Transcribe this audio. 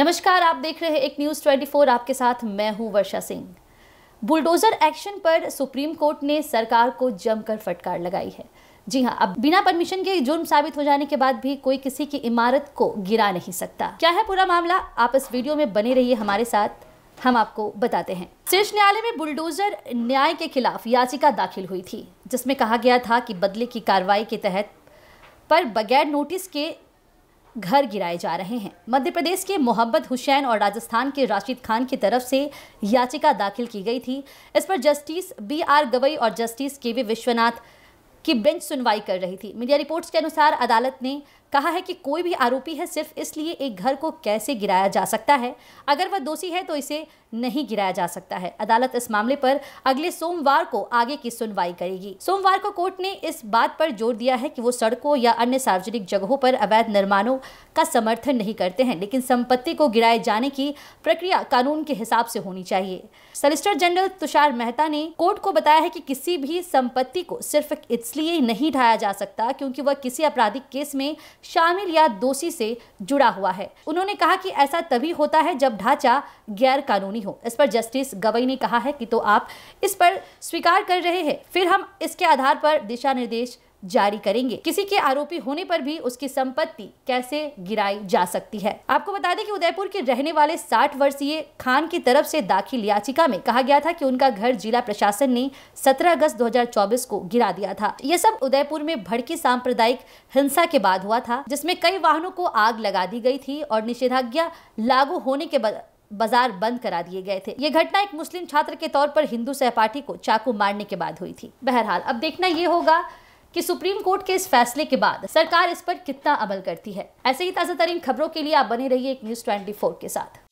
नमस्कार आप देख रहे हैं एक न्यूज़ 24 आपके साथ मैं हूं वर्षा सिंह बुलडोजर एक्शन पर सुप्रीम कोर्ट ने सरकार को जमकर फटकार लगाई है जी हाँ अब बिना परमिशन के जुर्म साबित हो जाने के बाद भी कोई किसी की इमारत को गिरा नहीं सकता क्या है पूरा मामला आप इस वीडियो में बने रहिए हमारे साथ हम आपको बताते हैं शीर्ष न्यायालय में बुलडोजर न्याय के खिलाफ याचिका दाखिल हुई थी जिसमें कहा गया था कि बदले की कार्रवाई के तहत पर बगैर नोटिस के घर गिराए जा रहे हैं मध्य प्रदेश के मोहब्बत हुसैन और राजस्थान के राशिद खान की तरफ से याचिका दाखिल की गई थी इस पर जस्टिस बी आर गवई और जस्टिस के वी विश्वनाथ की बेंच सुनवाई कर रही थी मीडिया रिपोर्ट्स के अनुसार अदालत ने कहा है कि कोई भी आरोपी है सिर्फ इसलिए एक घर को कैसे गिराया जा सकता है अगर वह दोषी है तो इसे नहीं गिराया जा सकता है अदालत इस मामले पर अगले सोमवार को आगे की सुनवाई करेगी सोमवार को कोर्ट ने इस बात पर जोर दिया है कि वो सड़कों या अन्य सार्वजनिक जगहों पर अवैध निर्माणों का समर्थन नहीं करते हैं लेकिन संपत्ति को गिराए जाने की प्रक्रिया कानून के हिसाब से होनी चाहिए सोलिसिटर जनरल तुषार मेहता ने कोर्ट को बताया है कि किसी भी संपत्ति को सिर्फ इसलिए नहीं ढाया जा सकता क्योंकि वह किसी आपराधिक केस में शामिल या दोषी से जुड़ा हुआ है उन्होंने कहा कि ऐसा तभी होता है जब ढांचा गैर कानूनी हो इस पर जस्टिस गवई ने कहा है कि तो आप इस पर स्वीकार कर रहे हैं फिर हम इसके आधार पर दिशा निर्देश जारी करेंगे किसी के आरोपी होने पर भी उसकी संपत्ति कैसे गिराई जा सकती है आपको बता दें कि उदयपुर के रहने वाले 60 वर्षीय खान की तरफ से दाखिल याचिका में कहा गया था कि उनका घर जिला प्रशासन ने 17 अगस्त 2024 को गिरा दिया था यह सब उदयपुर में भड़की सांप्रदायिक हिंसा के बाद हुआ था जिसमे कई वाहनों को आग लगा दी गई थी और निषेधाज्ञा लागू होने के बाद बाजार बंद करा दिए गए थे ये घटना एक मुस्लिम छात्र के तौर पर हिंदू सहपाठी को चाकू मारने के बाद हुई थी बहरहाल अब देखना ये होगा कि सुप्रीम कोर्ट के इस फैसले के बाद सरकार इस पर कितना अमल करती है ऐसे ही ताज़ा तरीन खबरों के लिए आप बने रहिए एक न्यूज़ ट्वेंटी के साथ